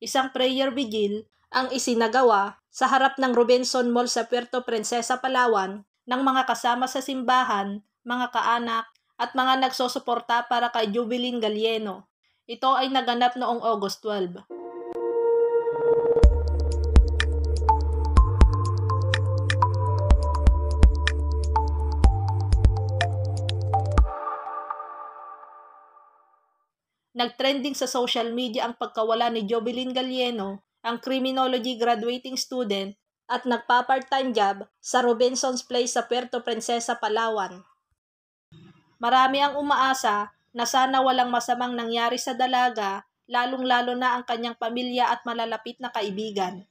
isang prayer vigil ang isinagawa sa harap ng Robinson Mall sa Puerto Princesa, Palawan ng mga kasama sa simbahan, mga kaanak, at mga nagsosuporta para kay Jubilin Galieno. Ito ay naganap noong August 12. Nagtrending sa social media ang pagkawala ni Jovelyn Galieno, ang criminology graduating student, at nagpa-part-time job sa Robinson's Place sa Puerto Princesa, Palawan. Marami ang umaasa na sana walang masamang nangyari sa dalaga, lalong-lalo na ang kanyang pamilya at malalapit na kaibigan.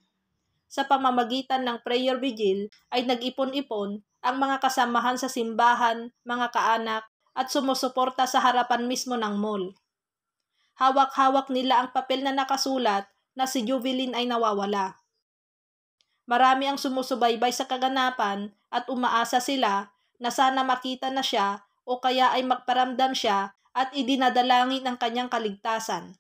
Sa pamamagitan ng prayer vigil ay nag-ipon-ipon ang mga kasamahan sa simbahan, mga kaanak, at sumusuporta sa harapan mismo ng mall. Hawak-hawak nila ang papel na nakasulat na si Juvelin ay nawawala. Marami ang sumusubaybay sa kaganapan at umaasa sila na sana makita na siya o kaya ay magparamdam siya at idinadalangin ang kanyang kaligtasan.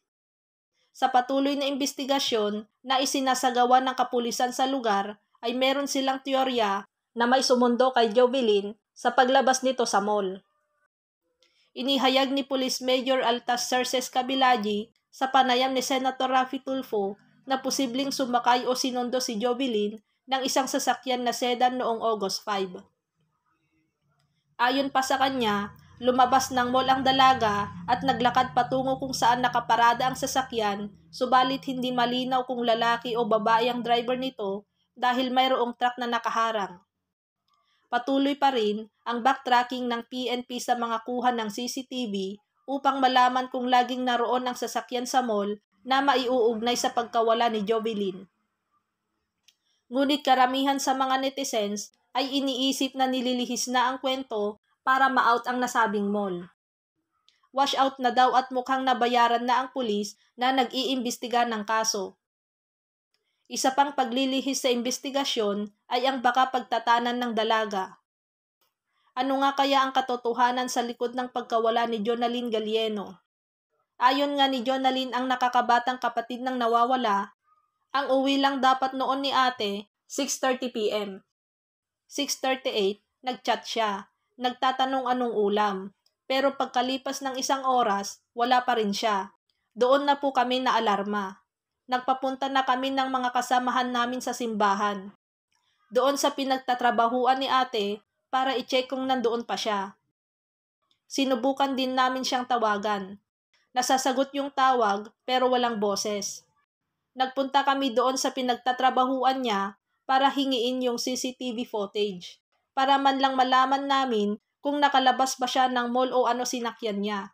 Sa patuloy na investigasyon na isinasagawa ng kapulisan sa lugar ay meron silang teorya na may sumundo kay Jovelin sa paglabas nito sa mall. Inihayag ni Police Major Altaserces Kabilaji sa panayam ni Senator Rafi Tulfo na posibleng sumakay o sinundo si Jovelyn ng isang sasakyan na sedan noong August 5. Ayon pa sa kanya, lumabas ng mall ang dalaga at naglakad patungo kung saan nakaparada ang sasakyan subalit hindi malinaw kung lalaki o babae ang driver nito dahil mayroong truck na nakaharang patuloy pa rin ang backtracking ng PNP sa mga kuha ng CCTV upang malaman kung laging naroon ang sasakyan sa mall na maiuugnay sa pagkawala ni Jovelyn. Ngunit karamihan sa mga netizens ay iniisip na nililihis na ang kwento para ma-out ang nasabing mall. Washout na daw at mukhang nabayaran na ang pulis na nag-iimbestiga ng kaso. Isa pang paglilihis sa investigasyon ay ang baka pagtatanan ng dalaga. Ano nga kaya ang katotohanan sa likod ng pagkawala ni Jonalyn Galieno? Ayon nga ni Jonalyn ang nakakabatang kapatid ng nawawala, ang uwi lang dapat noon ni ate, 6.30pm. 6.38, nagchat siya. Nagtatanong anong ulam. Pero pagkalipas ng isang oras, wala pa rin siya. Doon na po kami na alarma nagpapunta na kami ng mga kasamahan namin sa simbahan. Doon sa pinagtatrabahuan ni ate para i-check kung nandoon pa siya. Sinubukan din namin siyang tawagan. Nasasagot yung tawag pero walang boses. Nagpunta kami doon sa pinagtatrabahuan niya para hingiin yung CCTV footage. Para man lang malaman namin kung nakalabas ba siya ng mall o ano sinakyan niya.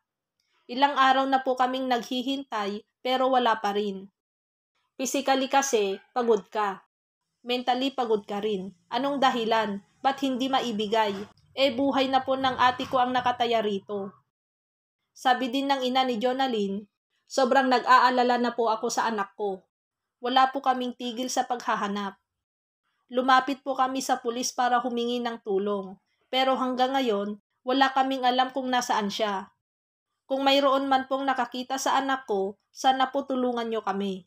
Ilang araw na po kaming naghihintay pero wala pa rin. Physically kasi, pagod ka. Mentally, pagod ka rin. Anong dahilan? Ba't hindi maibigay? Eh, buhay na po ng ate ko ang nakataya rito. Sabi din ng ina ni Jonaline, sobrang nag-aalala na po ako sa anak ko. Wala po kaming tigil sa paghahanap. Lumapit po kami sa pulis para humingi ng tulong. Pero hanggang ngayon, wala kaming alam kung nasaan siya. Kung mayroon man pong nakakita sa anak ko, sana po tulungan niyo kami.